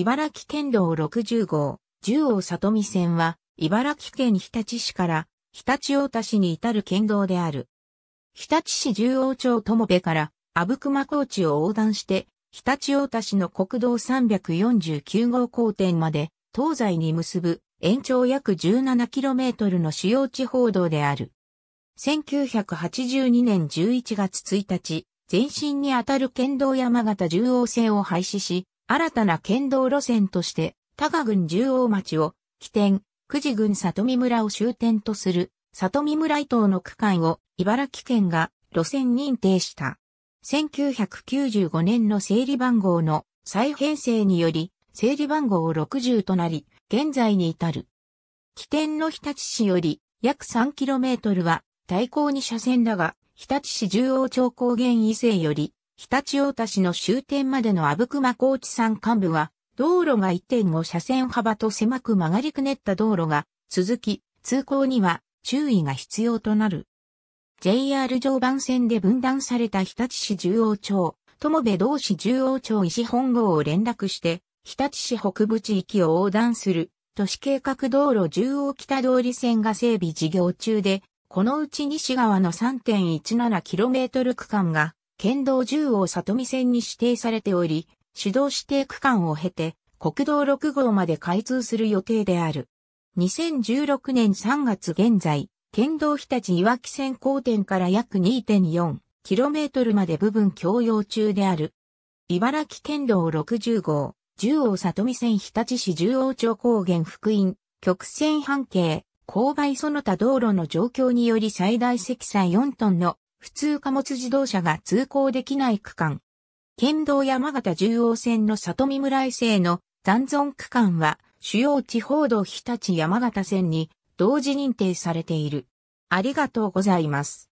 茨城県道60号、十王里見線は、茨城県日立市から、日立大田市に至る県道である。日立市十王町友部から、阿武隈高地を横断して、日立大田市の国道349号交点まで、東西に結ぶ、延長約 17km の主要地方道である。1982年11月1日、前身にあたる県道山形十王線を廃止し、新たな県道路線として、多賀郡十王町を起点、久慈郡里見村を終点とする、里見村伊東の区間を茨城県が路線認定した。1995年の整理番号の再編成により、整理番号を60となり、現在に至る。起点の日立市より約 3km は対向に車線だが、日立市中央町高原以西より日立太田市の終点までの阿武隈高地山幹部は、道路が1.5車線幅と狭く曲がりくねった道路が続き、通行には注意が必要となる。JR 常磐線で分断された日立市中央町、友部同市中央町石本郷を連絡して、日立市北部地域を横断する都市計画道路中央北通り線が整備事業中で、このうち西側の 3.17km 区間が県道10号里見線に指定されており、主導指定区間を経て、国道6号まで開通する予定である。2016年3月現在、県道日立岩木線交点から約 2.4km まで部分共用中である。茨城県道60号、十王里見線日立市十王町高原福音、曲線半径、勾配その他道路の状況により最大積載4トンの普通貨物自動車が通行できない区間。県道山形中央線の里見村井線の残存区間は主要地方道日立山形線に同時認定されている。ありがとうございます。